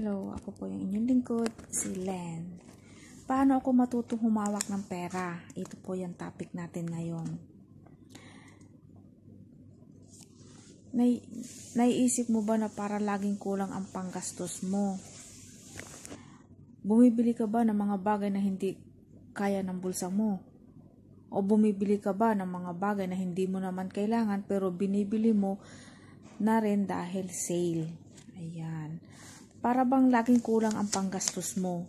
Hello, ako po yung inyong lingkod, si Len. Paano ako matutong humawak ng pera? Ito po yung topic natin ngayon. Nai naiisip mo ba na para laging kulang ang panggastos mo? Bumibili ka ba ng mga bagay na hindi kaya ng bulsa mo? O bumibili ka ba ng mga bagay na hindi mo naman kailangan pero binibili mo na rin dahil sale? Ayan. Para bang laging kulang ang panggastos mo.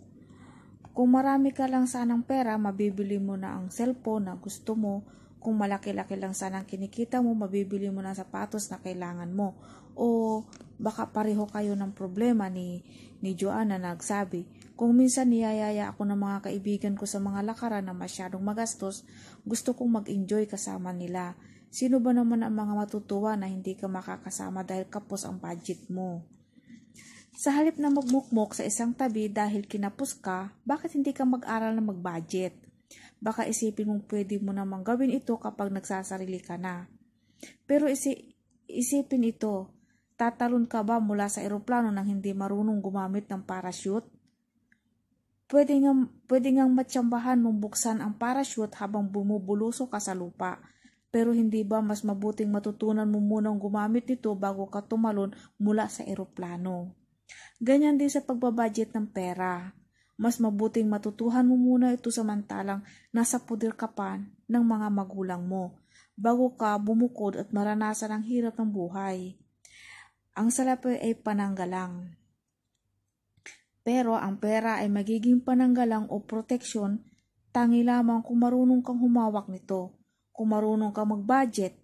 Kung marami ka lang sanang pera, mabibili mo na ang cellphone na gusto mo. Kung malaki-laki lang sanang kinikita mo, mabibili mo na sapatos na kailangan mo. O baka pareho kayo ng problema ni, ni Joanna na nagsabi. Kung minsan niyayaya ako ng mga kaibigan ko sa mga lakaran na masyadong magastos, gusto kong mag-enjoy kasama nila. Sino ba naman ang mga matutuwa na hindi ka makakasama dahil kapos ang budget mo? Sa halip na magmukmok sa isang tabi dahil kinapos ka, bakit hindi ka mag-aral na mag-budget? Baka isipin mong pwede mo namang gawin ito kapag nagsasarili ka na. Pero isi- isipin ito, tatalon ka ba mula sa eroplano nang hindi marunong gumamit ng parachute? Pwede ngang, pwede ngang matsambahan mong buksan ang parachute habang bumubuluso ka sa lupa. Pero hindi ba mas mabuting matutunan mo munang gumamit nito bago ka tumalon mula sa eroplano? Ganyan din sa pagbabudget ng pera. Mas mabuting matutuhan mo muna ito samantalang nasa puder ka pa ng mga magulang mo bago ka bumukod at maranasan ang hirap ng buhay. Ang salapi ay pananggalang. Pero ang pera ay magiging pananggalang o proteksyon tangi lamang kung marunong kang humawak nito, kung marunong kang mag-budget,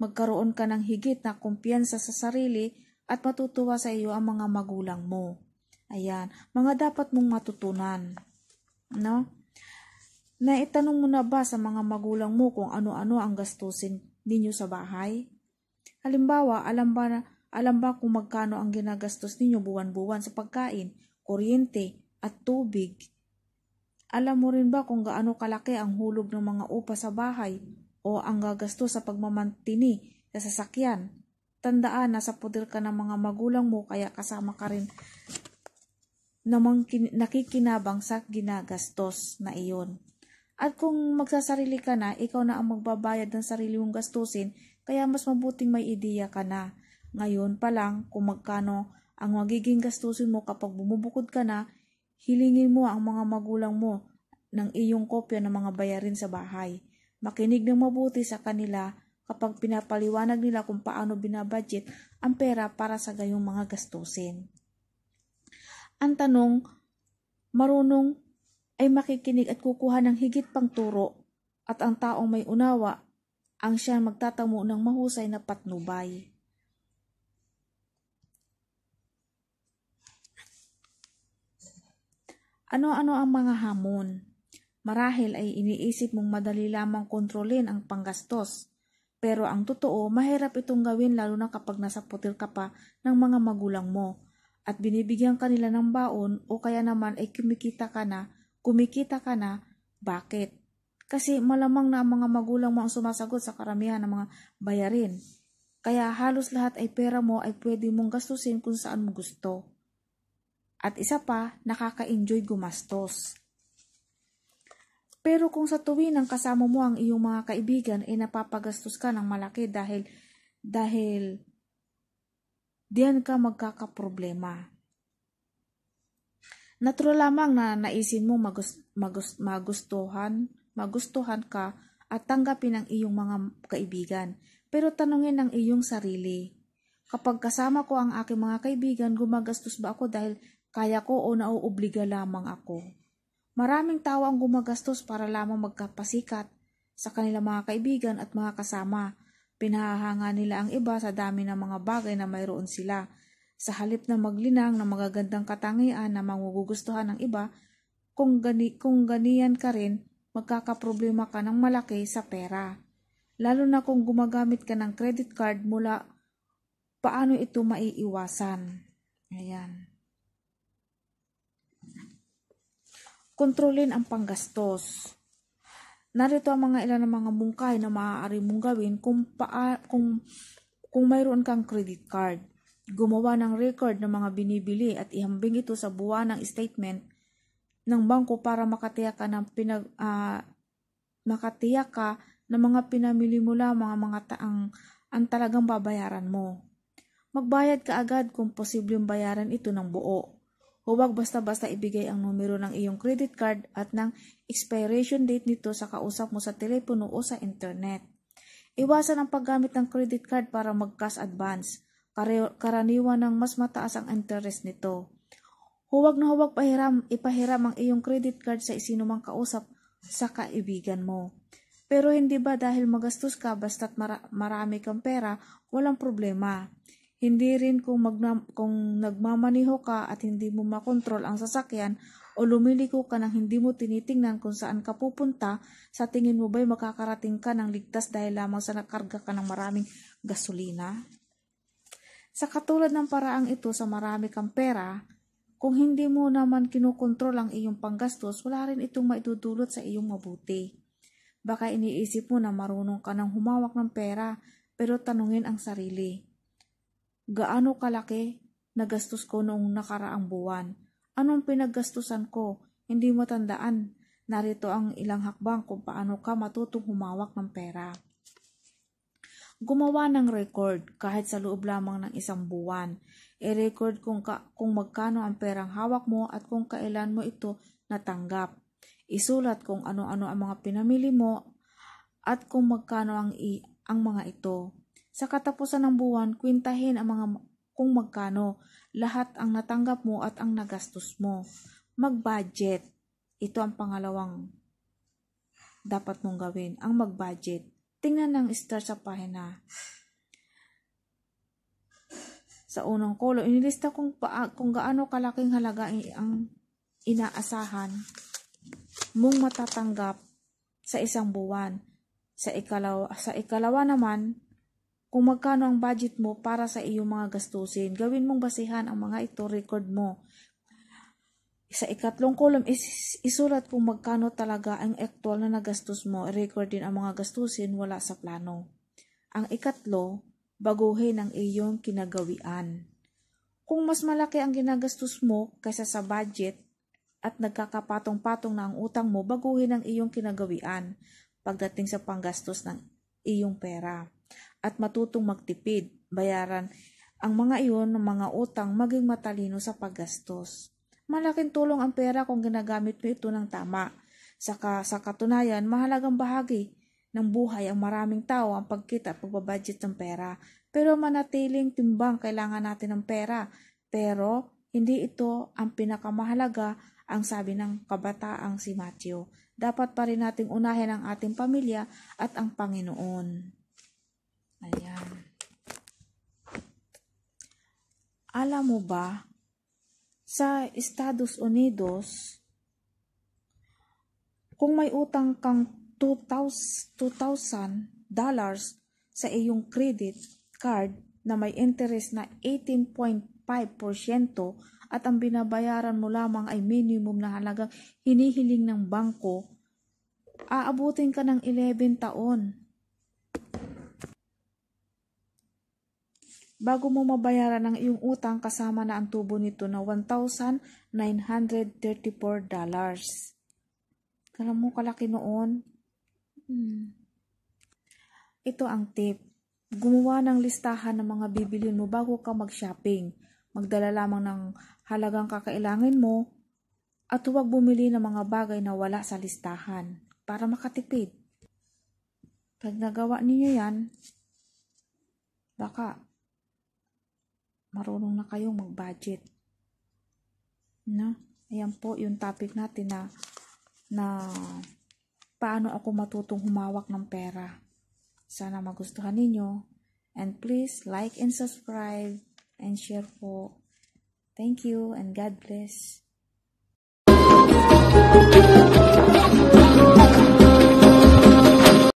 magkaroon ka ng higit na kumpiyansa sa sarili at matutuwa sa iyo ang mga magulang mo. Ayan, mga dapat mong matutunan. No? Naitanong mo na ba sa mga magulang mo kung ano-ano ang gastusin ninyo sa bahay? Halimbawa, alam ba alam ba kung magkano ang ginagastos ninyo buwan-buwan sa pagkain, kuryente, at tubig? Alam mo rin ba kung gaano kalaki ang hulog ng mga upa sa bahay o ang gagastos sa pagmamantini sa sasakyan, tandaan, na sa poder ka ng mga magulang mo, kaya kasama ka rin namang nakikinabang sa ginagastos na iyon. At kung magsasarili ka na, ikaw na ang magbabayad ng sarili mong gastusin, kaya mas mabuting may ideya ka na. Ngayon pa lang, kung magkano ang magiging gastusin mo kapag bumubukod ka na, hilingin mo ang mga magulang mo ng iyong kopya ng mga bayarin sa bahay. Makinig ng mabuti sa kanila kapag pinapaliwanag nila kung paano binabudget ang pera para sa gayong mga gastusin. Ang tanong, marunong ay makikinig at kukuha ng higit pang turo at ang taong may unawa ang siyang magtatamo ng mahusay na patnubay. Ano-ano ang mga hamon? Marahil ay iniisip mong madali lamang kontrolin ang panggastos pero ang totoo, mahirap itong gawin lalo na kapag nasa putil ka pa ng mga magulang mo at binibigyan ka nila ng baon o kaya naman ay kumikita ka na, kumikita ka na, bakit? Kasi malamang na ang mga magulang mo ang sumasagot sa karamihan ng mga bayarin. Kaya halos lahat ay pera mo ay pwede mong gastusin kung saan mo gusto. At isa pa, nakaka-enjoy gumastos. Pero kung sa tuwin ang kasama mo ang iyong mga kaibigan ay eh napapagastos ka ng malaki dahil dahil diyan ka magkakaproblema. Natural lamang na naisin mo magus, magus, magustuhan, magustuhan ka at tanggapin ang iyong mga kaibigan. Pero tanungin ang iyong sarili. Kapag kasama ko ang aking mga kaibigan, gumagastos ba ako dahil kaya ko o nauobliga lamang ako? Maraming tao ang gumagastos para lamang magkapasikat sa kanilang mga kaibigan at mga kasama. Pinahahanga nila ang iba sa dami ng mga bagay na mayroon sila. Sa halip na maglinang ng magagandang katangian na magugustuhan ng iba, kung, gani, kung ganiyan ka rin, magkakaproblema ka ng malaki sa pera. Lalo na kung gumagamit ka ng credit card mula paano ito maiiwasan. Ayan kontrolin ang panggastos. Narito ang mga ilan ng mga bungkay na maaari mong gawin kung, paa, kung, kung mayroon kang credit card. Gumawa ng record ng mga binibili at ihambing ito sa buwan ng statement ng bangko para makatiyak ka ng pinag uh, makatiyak ka ng mga pinamili mo lamang mga mga taang ang talagang babayaran mo. Magbayad ka agad kung posibleng bayaran ito ng buo. Huwag basta-basta ibigay ang numero ng iyong credit card at ng expiration date nito sa kausap mo sa telepono o sa internet. Iwasan ang paggamit ng credit card para mag-cash advance. Karaniwan ng mas mataas ang interest nito. Huwag na huwag pahiram, ipahiram ang iyong credit card sa isinumang kausap sa kaibigan mo. Pero hindi ba dahil magastos ka basta't mara- marami kang pera, walang problema. Hindi rin kung, magna- kung nagmamaniho ka at hindi mo makontrol ang sasakyan o lumiliko ka nang hindi mo tinitingnan kung saan ka pupunta, sa tingin mo ba'y makakarating ka ng ligtas dahil lamang sa nakarga ka ng maraming gasolina? Sa katulad ng paraang ito sa marami kang pera, kung hindi mo naman kinukontrol ang iyong panggastos, wala rin itong maitutulot sa iyong mabuti. Baka iniisip mo na marunong ka ng humawak ng pera, pero tanungin ang sarili Gaano kalaki nagastos ko noong nakaraang buwan? Anong pinaggastusan ko? Hindi mo tandaan. Narito ang ilang hakbang kung paano ka matutong humawak ng pera. Gumawa ng record kahit sa loob lamang ng isang buwan. I-record kung, ka, kung magkano ang perang hawak mo at kung kailan mo ito natanggap. Isulat kung ano-ano ang mga pinamili mo at kung magkano ang, i- ang mga ito. Sa katapusan ng buwan, kwintahin ang mga kung magkano lahat ang natanggap mo at ang nagastos mo. Mag-budget. Ito ang pangalawang dapat mong gawin, ang mag-budget. Tingnan ng star sa pahina. Sa unang kolo, inilista kung, pa, kung gaano kalaking halaga ang inaasahan mong matatanggap sa isang buwan. Sa ikalawa, sa ikalawa naman, kung magkano ang budget mo para sa iyong mga gastusin, gawin mong basihan ang mga ito record mo. Sa ikatlong column, is, isulat kung magkano talaga ang actual na nagastos mo. Record din ang mga gastusin wala sa plano. Ang ikatlo, baguhin ang iyong kinagawian. Kung mas malaki ang ginagastos mo kaysa sa budget at nagkakapatong-patong na ang utang mo, baguhin ang iyong kinagawian pagdating sa panggastos ng iyong pera at matutong magtipid, bayaran ang mga iyon ng mga utang maging matalino sa paggastos. Malaking tulong ang pera kung ginagamit mo ito ng tama. Saka, sa katunayan, mahalagang bahagi ng buhay ang maraming tao ang pagkita at pagbabudget ng pera. Pero manatiling timbang kailangan natin ng pera. Pero hindi ito ang pinakamahalaga ang sabi ng kabataang si Matthew. Dapat pa rin nating unahin ang ating pamilya at ang Panginoon. Ayan. Alam mo ba, sa Estados Unidos, kung may utang kang 2,000 dollars sa iyong credit card na may interest na 18.5% at ang binabayaran mo lamang ay minimum na halaga hinihiling ng bangko, aabutin ka ng 11 taon bago mo mabayaran ang iyong utang kasama na ang tubo nito na $1,934. Alam mo kalaki noon? Hmm. Ito ang tip. Gumawa ng listahan ng mga bibilin mo bago ka mag-shopping. Magdala lamang ng halagang kakailangan mo at huwag bumili ng mga bagay na wala sa listahan para makatipid. Pag nagawa ninyo yan, baka marunong na kayong mag-budget. No? Ayan po yung topic natin na na paano ako matutong humawak ng pera. Sana magustuhan ninyo. And please like and subscribe and share po. Thank you and God bless.